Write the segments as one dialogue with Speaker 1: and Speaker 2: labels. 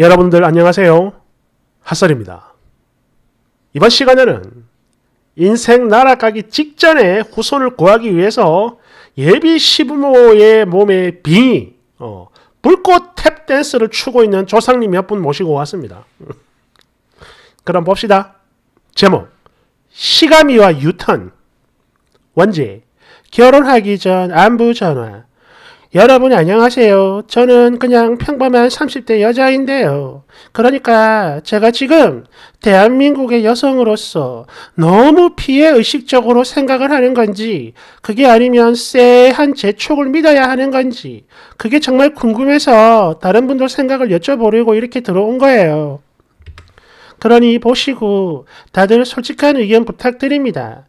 Speaker 1: 여러분들 안녕하세요. 핫설입니다. 이번 시간에는 인생 날아가기 직전에 후손을 구하기 위해서 예비 시부모의 몸에 빙이 어, 불꽃 탭댄스를 추고 있는 조상님 몇 분 모시고 왔습니다. 그럼 봅시다. 제목 시가미와 유턴 원지 결혼하기 전 안부 전화 여러분 안녕하세요. 저는 그냥 평범한 30대 여자인데요. 그러니까 제가 지금 대한민국의 여성으로서 너무 피해의식적으로 생각을 하는 건지, 그게 아니면 쎄한 재 촉을 믿어야 하는 건지, 그게 정말 궁금해서 다른 분들 생각을 여쭤보려고 이렇게 들어온 거예요. 그러니 보시고 다들 솔직한 의견 부탁드립니다.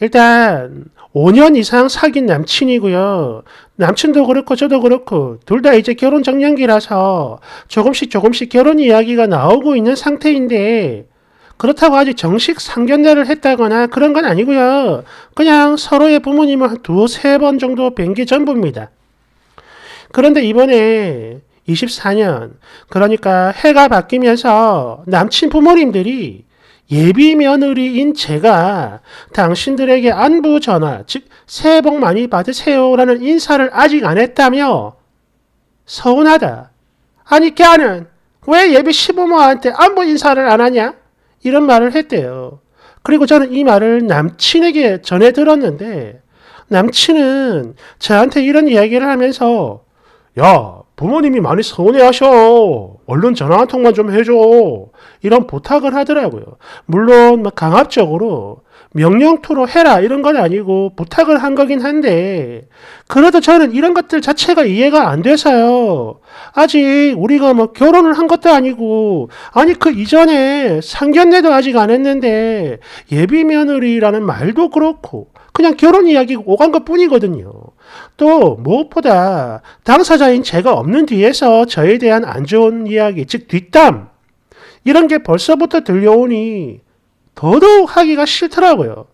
Speaker 1: 일단 5년 이상 사귄 남친이고요. 남친도 그렇고 저도 그렇고 둘 다 이제 결혼 정년기라서 조금씩 조금씩 결혼 이야기가 나오고 있는 상태인데 그렇다고 아직 정식 상견례를 했다거나 그런 건 아니고요. 그냥 서로의 부모님을 한두세 번 정도 뵌 게 전부입니다. 그런데 이번에 24년 그러니까 해가 바뀌면서 남친 부모님들이 예비 며느리인 제가 당신들에게 안부 전화, 즉 새해 복 많이 받으세요라는 인사를 아직 안 했다며 서운하다. 아니 걔는 왜 예비 시부모한테 안부 인사를 안 하냐? 이런 말을 했대요. 그리고 저는 이 말을 남친에게 전해 들었는데 남친은 저한테 이런 이야기를 하면서 야 부모님이 많이 서운해하셔. 얼른 전화 한 통만 좀 해줘. 이런 부탁을 하더라고요. 물론 막 뭐 강압적으로 명령토로 해라 이런 건 아니고 부탁을 한 거긴 한데 그래도 저는 이런 것들 자체가 이해가 안 돼서요. 아직 우리가 뭐 결혼을 한 것도 아니고 아니 그 이전에 상견례도 아직 안 했는데 예비 며느리라는 말도 그렇고 그냥 결혼 이야기 오간 것 뿐이거든요. 또 무엇보다 당사자인 제가 없는 뒤에서 저에 대한 안 좋은 이야기, 즉 뒷담 이런 게 벌써부터 들려오니 더더욱 하기가 싫더라고요.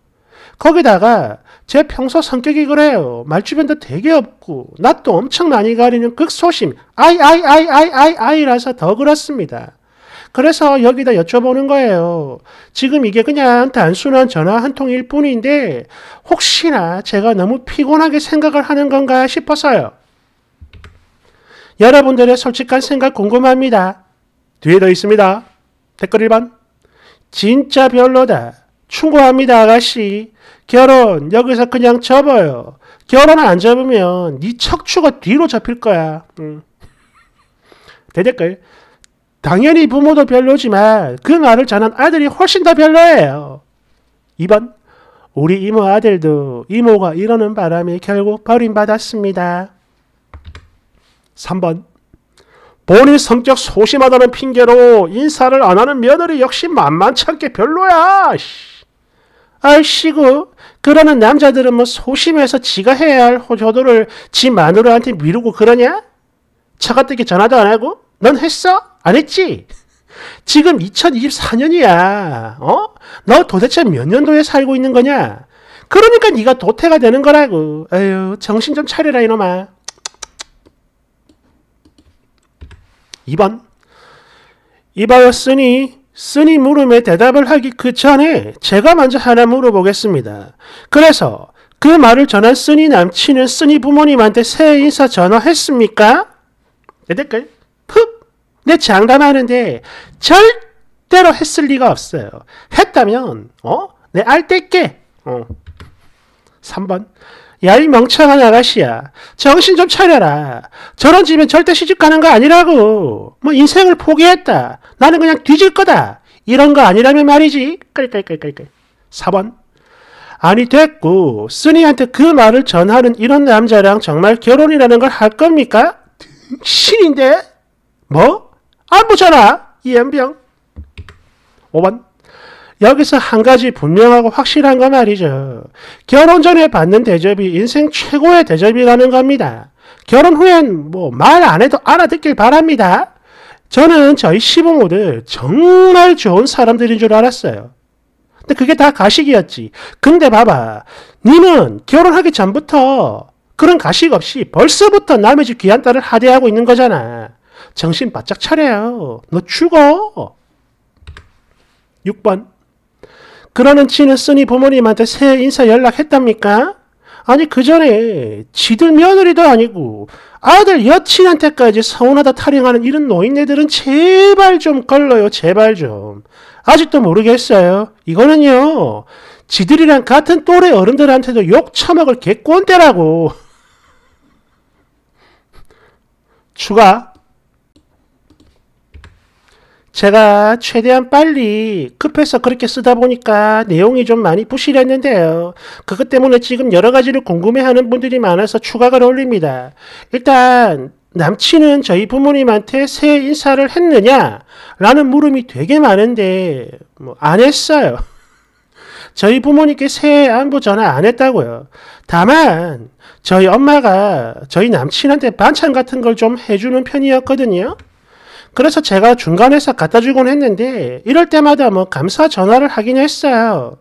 Speaker 1: 거기다가 제 평소 성격이 그래요. 말주변도 되게 없고 낯도 엄청 많이 가리는 극소심 아이 아이 아이 아이 아이 아이라서 더 그렇습니다. 그래서 여기다 여쭤보는 거예요. 지금 이게 그냥 단순한 전화 한 통일 뿐인데 혹시나 제가 너무 피곤하게 생각을 하는 건가 싶어서요. 여러분들의 솔직한 생각 궁금합니다. 뒤에 더 있습니다. 댓글 1번. 진짜 별로다. 충고합니다, 아가씨. 결혼, 여기서 그냥 접어요. 결혼 안 접으면 네 척추가 뒤로 접힐 거야. 음. 대댓글. 당연히 부모도 별로지만 그 말을 전한 아들이 훨씬 더 별로예요. 2번 우리 이모 아들도 이모가 이러는 바람에 결국 버림받았습니다. 3번 본인 성격 소심하다는 핑계로 인사를 안 하는 며느리 역시 만만치 게 별로야. 아이씨고 그러는 남자들은 뭐 소심해서 지가 해야 할 효도를 지 마누라한테 미루고 그러냐? 차가뜨게 전화도 안 하고? 넌 했어? 안 했지? 지금 2024년이야. 어? 너 도대체 몇 년도에 살고 있는 거냐? 그러니까 네가 도태가 되는 거라고. 에휴, 정신 좀 차려라 이놈아. 2번 이바였으니 쓰니 물음에 대답을 하기 그 전에 제가 먼저 하나 물어보겠습니다. 그래서 그 말을 전한 쓰니 남친은 쓰니 부모님한테 새해 인사 전화했습니까? 댓글 푹! 내 장담하는데 절대로 했을 리가 없어요. 했다면 어? 내 알뜰게! 어. 3번 야이 멍청한 아가씨야. 정신 좀 차려라. 저런 집엔 절대 시집 가는 거 아니라고. 뭐 인생을 포기했다. 나는 그냥 뒤질 거다. 이런 거 아니라면 말이지. 깔깔깔깔깔. 4번. 아니 됐고 쓰니한테 그 말을 전하는 이런 남자랑 정말 결혼이라는 걸 할 겁니까? 신인데? 뭐? 안 보잖아. 이연병. 5번. 여기서 한 가지 분명하고 확실한 건말이죠 결혼 전에 받는 대접이 인생 최고의 대접이라는 겁니다. 결혼 후엔 뭐 말 안 해도 알아듣길 바랍니다. 저는 저희 시부모들 정말 좋은 사람들인 줄 알았어요. 근데 그게 다 가식이었지. 근데 봐봐. 니는 결혼하기 전부터 그런 가식 없이 벌써부터 남의 집 귀한 딸을 하대하고 있는 거잖아. 정신 바짝 차려요. 너 죽어. 6번. 그러는 친했으니 부모님한테 새해 인사 연락했답니까? 아니 그 전에 지들 며느리도 아니고 아들 여친한테까지 서운하다 타령하는 이런 노인네들은 제발 좀 걸러요. 제발 좀. 아직도 모르겠어요. 이거는요. 지들이랑 같은 또래 어른들한테도 욕 처먹을 개꼰대라고. 추가 제가 최대한 빨리 급해서 그렇게 쓰다 보니까 내용이 좀 많이 부실했는데요. 그것 때문에 지금 여러 가지를 궁금해하는 분들이 많아서 추가를 올립니다. 일단 남친은 저희 부모님한테 새 인사를 했느냐? 라는 물음이 되게 많은데 뭐안 했어요. 저희 부모님께 새해 안부 전화 안 했다고요. 다만 저희 엄마가 저희 남친한테 반찬 같은 걸 좀 해주는 편이었거든요. 그래서 제가 중간에서 갖다 주곤 했는데 이럴 때마다 뭐 감사 전화를 하긴 했어요.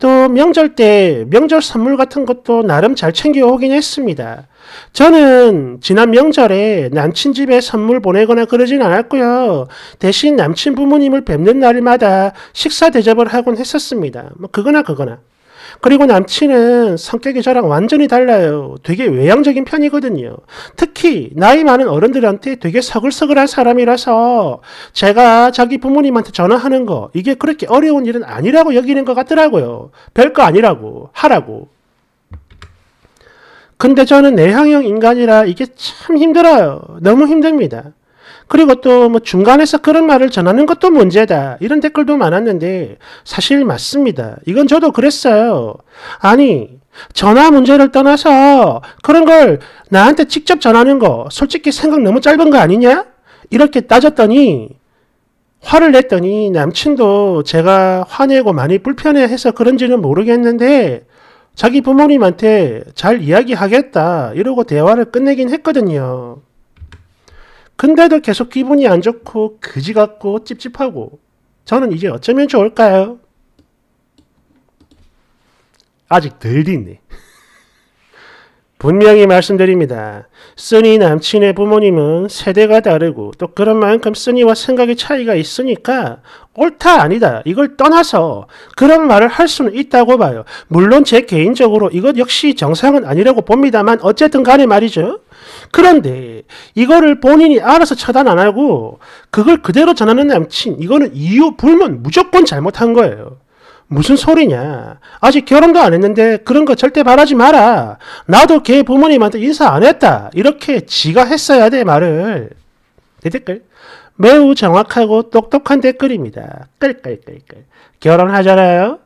Speaker 1: 또 명절 때 명절 선물 같은 것도 나름 잘 챙겨오긴 했습니다. 저는 지난 명절에 남친 집에 선물 보내거나 그러진 않았고요. 대신 남친 부모님을 뵙는 날마다 식사 대접을 하곤 했었습니다. 뭐 그거나 그거나. 그리고 남친은 성격이 저랑 완전히 달라요. 되게 외향적인 편이거든요. 특히 나이 많은 어른들한테 되게 서글서글한 사람이라서 제가 자기 부모님한테 전화하는 거 이게 그렇게 어려운 일은 아니라고 여기는 것 같더라고요. 별 거 아니라고 하라고. 근데 저는 내향형 인간이라 이게 참 힘들어요. 너무 힘듭니다. 그리고 또 뭐 중간에서 그런 말을 전하는 것도 문제다. 이런 댓글도 많았는데 사실 맞습니다. 이건 저도 그랬어요. 아니, 전화 문제를 떠나서 그런 걸 나한테 직접 전하는 거 솔직히 생각 너무 짧은 거 아니냐? 이렇게 따졌더니 화를 냈더니 남친도 제가 화내고 많이 불편해해서 그런지는 모르겠는데 자기 부모님한테 잘 이야기하겠다 이러고 대화를 끝내긴 했거든요. 근데도 계속 기분이 안 좋고 그지 같고 찝찝하고 저는 이제 어쩌면 좋을까요? 아직 덜 됐네. 분명히 말씀드립니다. 쓰니 남친의 부모님은 세대가 다르고 또 그런 만큼 쓰니와 생각의 차이가 있으니까 옳다 아니다 이걸 떠나서 그런 말을 할 수는 있다고 봐요. 물론 제 개인적으로 이것 역시 정상은 아니라고 봅니다만 어쨌든 간에 말이죠. 그런데 이거를 본인이 알아서 차단 안 하고 그걸 그대로 전하는 남친 이거는 이유 불문 무조건 잘못한 거예요. 무슨 소리냐. 아직 결혼도 안 했는데 그런 거 절대 바라지 마라. 나도 걔 부모님한테 인사 안 했다. 이렇게 지가 했어야 돼, 말을. 내 댓글. 매우 정확하고 똑똑한 댓글입니다. 끌끌끌끌. 결혼하잖아요?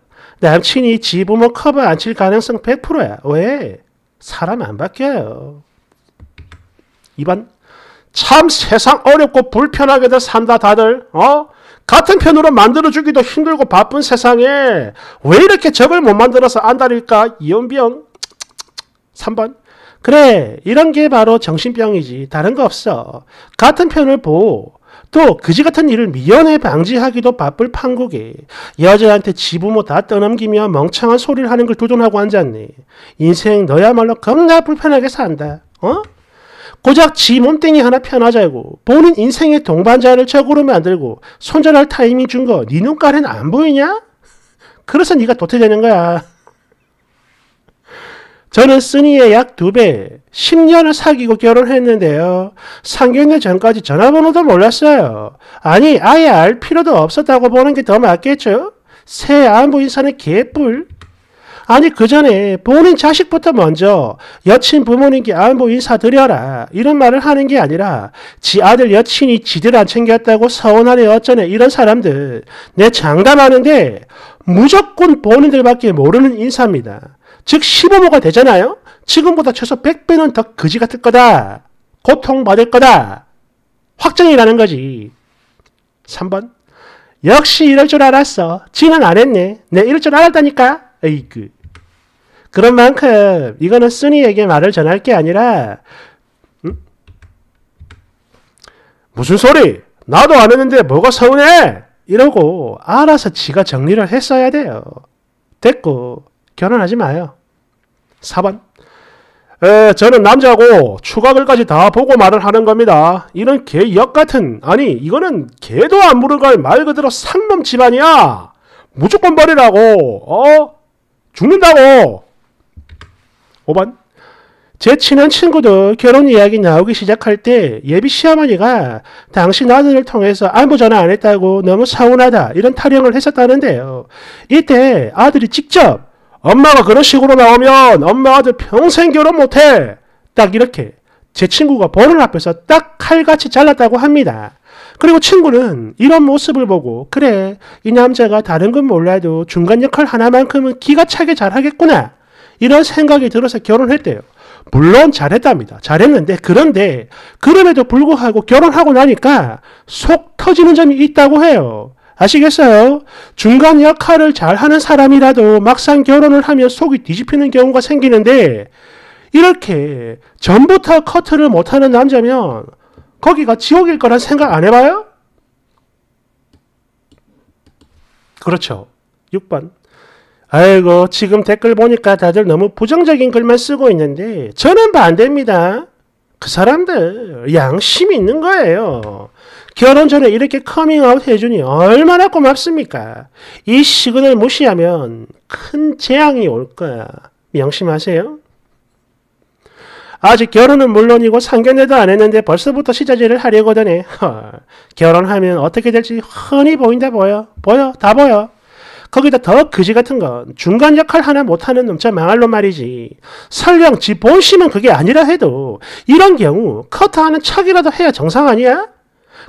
Speaker 1: 남친이 지 부모 커버 안 칠 가능성 100%야. 왜? 사람 안 바뀌어요. 2번. 참 세상 어렵고 불편하게도 산다, 다들. 어? 같은 편으로 만들어주기도 힘들고 바쁜 세상에 왜 이렇게 적을 못 만들어서 안달일까? 이혼병 3번 그래 이런 게 바로 정신병이지 다른 거 없어 같은 편을 보또 그지 같은 일을 미연에 방지하기도 바쁠 판국이 여자한테 지부모 다 떠넘기며 멍청한 소리를 하는 걸 도전하고 앉았니 인생 너야말로 겁나 불편하게 산다 어? 고작 지 몸뚱이 하나 편하자고 본인 인생의 동반자를 적으로 만들고 손절할 타이밍 준 거 네 눈깔엔 안 보이냐? 그래서 네가 도태되는 거야. 저는 쓰니의 약 두배 10년을 사귀고 결혼했는데요. 3개월 전까지 전화번호도 몰랐어요. 아니, 아예 알 필요도 없었다고 보는 게 더 맞겠죠? 새 안부 인사는 개뿔. 아니 그 전에 본인 자식부터 먼저 여친 부모님께 안부 인사드려라 이런 말을 하는 게 아니라 지 아들 여친이 지들 안 챙겼다고 서운하네 어쩌네 이런 사람들 내 장담하는데 무조건 본인들밖에 모르는 인사입니다. 즉 시부모가 되잖아요. 지금보다 최소 100배는 더 거지 같을 거다. 고통받을 거다. 확정이라는 거지. 3번 역시 이럴 줄 알았어. 지는 안 했네. 내 이럴 줄 알았다니까. 에이그. 그런 만큼 이거는 순이에게 말을 전할 게 아니라 음? 무슨 소리? 나도 안 했는데 뭐가 서운해? 이러고 알아서 지가 정리를 했어야 돼요. 됐고 결혼하지 마요. 4번 에, 저는 남자고 추가을까지다 보고 말을 하는 겁니다. 이런 개 역 같은 아니 이거는 개도 안 물을 걸 말 그대로 상놈 집안이야. 무조건 버리라고 어 죽는다고 5번 제 친한 친구도 결혼 이야기 나오기 시작할 때 예비 시어머니가 당신 아들을 통해서 안부 전화 안 했다고 너무 서운하다 이런 타령을 했었다는데요. 이때 아들이 직접 엄마가 그런 식으로 나오면 엄마 아들 평생 결혼 못해 딱 이렇게 제 친구가 보는 앞에서 딱 칼같이 잘랐다고 합니다. 그리고 친구는 이런 모습을 보고 그래 이 남자가 다른 건 몰라도 중간 역할 하나만큼은 기가 차게 잘하겠구나 이런 생각이 들어서 결혼했대요. 물론 잘했답니다. 잘했는데 그런데 그럼에도 불구하고 결혼하고 나니까 속 터지는 점이 있다고 해요. 아시겠어요? 중간 역할을 잘하는 사람이라도 막상 결혼을 하면 속이 뒤집히는 경우가 생기는데 이렇게 전부터 커트를 못하는 남자면 거기가 지옥일 거란 생각 안 해봐요? 그렇죠. 6번. 아이고 지금 댓글 보니까 다들 너무 부정적인 글만 쓰고 있는데 저는 반대입니다. 그 사람들 양심이 있는 거예요. 결혼 전에 이렇게 커밍아웃 해주니 얼마나 고맙습니까? 이 시그널 무시하면 큰 재앙이 올 거야. 명심하세요. 아직 결혼은 물론이고 상견례도 안 했는데 벌써부터 시자제를 하려거든요. 결혼하면 어떻게 될지 흔히 보인다 보여. 보여. 다 보여. 거기다 더그지 같은 건 중간 역할 하나 못하는 놈자 망할 로 말이지. 설령 지 본심은 그게 아니라 해도 이런 경우 커트하는 척이라도 해야 정상 아니야?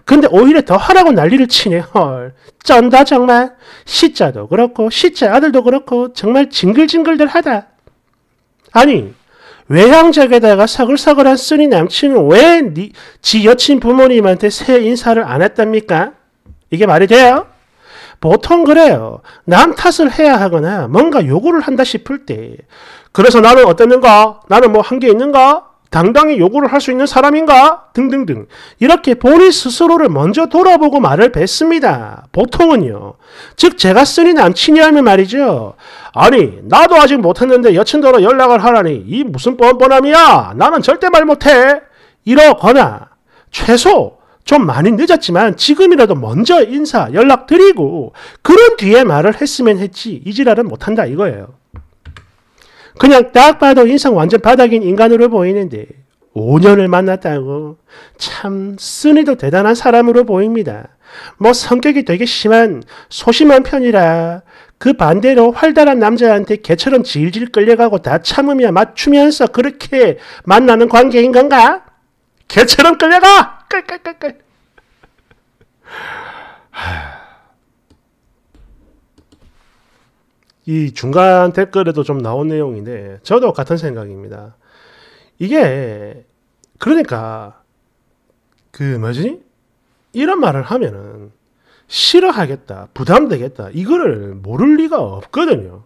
Speaker 1: 근데 오히려 더 하라고 난리를 치네 헐 쩐다 정말 시자도 그렇고 시자 아들도 그렇고 정말 징글징글들하다 아니 외향적에다가 서글서글한 쓰니 남친은 왜지 여친 부모님한테 새 인사를 안 했답니까? 이게 말이 돼요? 보통 그래요. 남 탓을 해야 하거나 뭔가 요구를 한다 싶을 때 그래서 나는 어땠는가? 나는 뭐 한 게 있는가? 당당히 요구를 할 수 있는 사람인가? 등등등. 이렇게 본인 스스로를 먼저 돌아보고 말을 뱉습니다. 보통은요. 즉, 제가 쓰는 남친이하면 말이죠. 아니, 나도 아직 못했는데 여친더러 연락을 하라니. 이 무슨 뻔뻔함이야? 나는 절대 말 못해. 이러거나, 최소, 좀 많이 늦었지만 지금이라도 먼저 인사 연락드리고 그런 뒤에 말을 했으면 했지 이 지랄은 못한다 이거예요. 그냥 딱 봐도 인상 완전 바닥인 인간으로 보이는데 5년을 만났다고 참 쓴이도 대단한 사람으로 보입니다. 뭐 성격이 되게 심한 소심한 편이라 그 반대로 활달한 남자한테 개처럼 질질 끌려가고 다 참으며 맞추면서 그렇게 만나는 관계인 건가? 개처럼 끌려가! 깔깔깔깔. 이 중간 댓글에도 좀 나온 내용인데 저도 같은 생각입니다. 이게 그러니까 그 뭐지 이런 말을 하면은 싫어하겠다 부담되겠다 이거를 모를 리가 없거든요.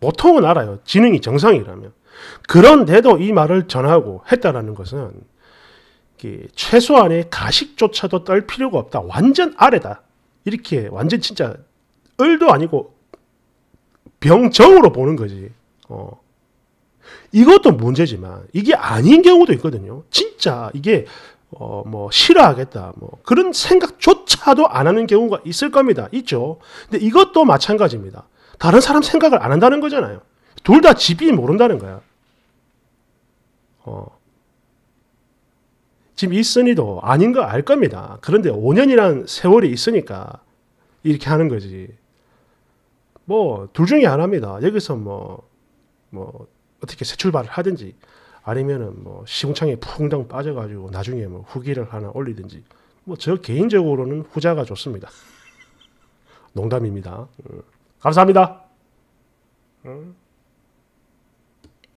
Speaker 1: 보통은 알아요. 지능이 정상이라면 그런데도 이 말을 전하고 했다라는 것은 최소한의 가식조차도 떨 필요가 없다. 완전 아래다. 이렇게 완전 진짜 을도 아니고 병정으로 보는 거지. 어. 이것도 문제지만 이게 아닌 경우도 있거든요. 진짜 이게 어, 뭐, 싫어하겠다. 뭐, 그런 생각조차도 안 하는 경우가 있을 겁니다. 있죠. 근데 이것도 마찬가지입니다. 다른 사람 생각을 안 한다는 거잖아요. 둘 다 집이 모른다는 거야. 어. 지금 있으니도 아닌 거 알 겁니다. 그런데 5년이란 세월이 있으니까 이렇게 하는 거지. 뭐, 둘 중에 하나입니다. 여기서 뭐, 뭐, 어떻게 새 출발을 하든지, 아니면은 뭐, 시궁창에 풍덩 빠져가지고 나중에 뭐 후기를 하나 올리든지, 뭐, 저 개인적으로는 후자가 좋습니다. 농담입니다. 음. 감사합니다. 음.